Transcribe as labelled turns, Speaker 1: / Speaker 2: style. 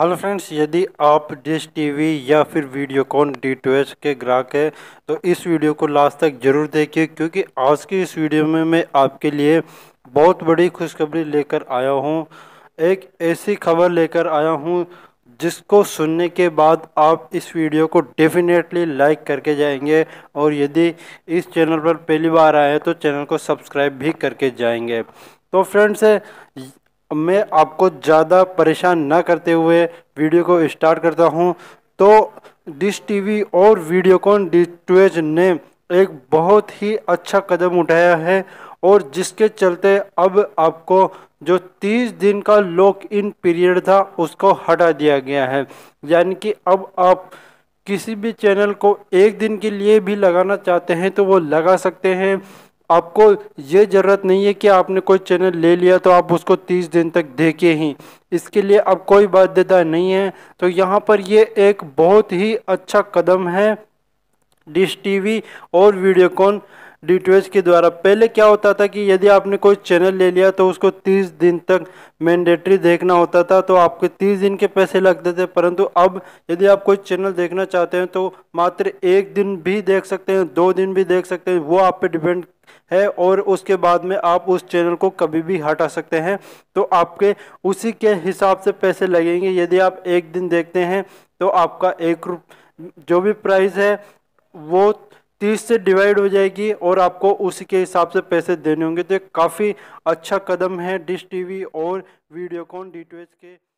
Speaker 1: hello friends यदि आप dish TV या फिर वीडियोकॉन डी टू के ग्राहक हैं तो इस वीडियो को लास्ट तक ज़रूर देखिए क्योंकि आज की इस वीडियो में मैं आपके लिए बहुत बड़ी खुशखबरी लेकर आया हूं एक ऐसी खबर लेकर आया हूं जिसको सुनने के बाद आप इस वीडियो को डेफिनेटली लाइक करके जाएंगे और यदि इस चैनल पर पहली बार आए तो चैनल को सब्सक्राइब भी करके जाएंगे तो फ्रेंड्स मैं आपको ज़्यादा परेशान ना करते हुए वीडियो को स्टार्ट करता हूँ तो डिश टीवी और वीडियोकॉन डी ट्वेज ने एक बहुत ही अच्छा कदम उठाया है और जिसके चलते अब आपको जो 30 दिन का लॉक इन पीरियड था उसको हटा दिया गया है यानी कि अब आप किसी भी चैनल को एक दिन के लिए भी लगाना चाहते हैं तो वो लगा सकते हैं आपको ये ज़रूरत नहीं है कि आपने कोई चैनल ले लिया तो आप उसको 30 दिन तक देखे ही इसके लिए अब कोई बाध्यता नहीं है तो यहाँ पर ये एक बहुत ही अच्छा कदम है डिश टीवी और वीडियोकॉन डी के द्वारा पहले क्या होता था कि यदि आपने कोई चैनल ले लिया तो उसको 30 दिन तक मैंडेटरी देखना होता था तो आपके 30 दिन के पैसे लगते थे परंतु अब यदि आप कोई चैनल देखना चाहते हैं तो मात्र एक दिन भी देख सकते हैं दो दिन भी देख सकते हैं वो आप पे डिपेंड है और उसके बाद में आप उस चैनल को कभी भी हटा सकते हैं तो आपके उसी के हिसाब से पैसे लगेंगे यदि आप एक दिन देखते हैं तो आपका एक जो भी प्राइस है वो तीस से डिवाइड हो जाएगी और आपको उसी के हिसाब से पैसे देने होंगे तो काफ़ी अच्छा कदम है डिश टीवी और वीडियोकॉन डी के